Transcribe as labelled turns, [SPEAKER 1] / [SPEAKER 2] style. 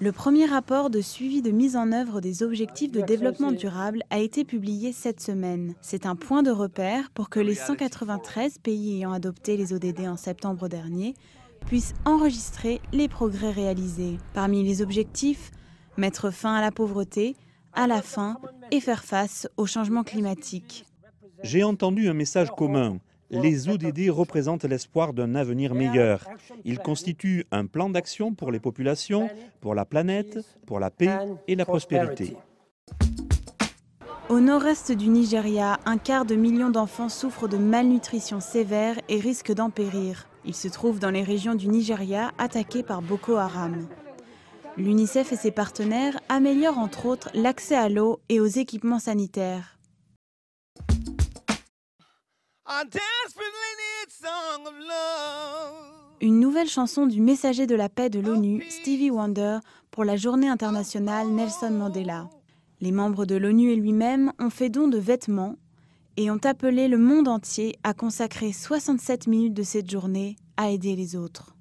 [SPEAKER 1] Le premier rapport de suivi de mise en œuvre des objectifs de développement durable a été publié cette semaine. C'est un point de repère pour que les 193 pays ayant adopté les ODD en septembre dernier puissent enregistrer les progrès réalisés. Parmi les objectifs, mettre fin à la pauvreté, à la faim et faire face au changement climatique.
[SPEAKER 2] J'ai entendu un message commun les ODD représentent l'espoir d'un avenir meilleur. Ils constituent un plan d'action pour les populations, pour la planète, pour la paix et la prospérité.
[SPEAKER 1] Au nord-est du Nigeria, un quart de million d'enfants souffrent de malnutrition sévère et risquent d'en périr. Ils se trouvent dans les régions du Nigeria attaquées par Boko Haram. L'UNICEF et ses partenaires améliorent entre autres l'accès à l'eau et aux équipements sanitaires. Une nouvelle chanson du messager de la paix de l'ONU, Stevie Wonder, pour la journée internationale Nelson Mandela. Les membres de l'ONU et lui-même ont fait don de vêtements et ont appelé le monde entier à consacrer 67 minutes de cette journée à aider les autres.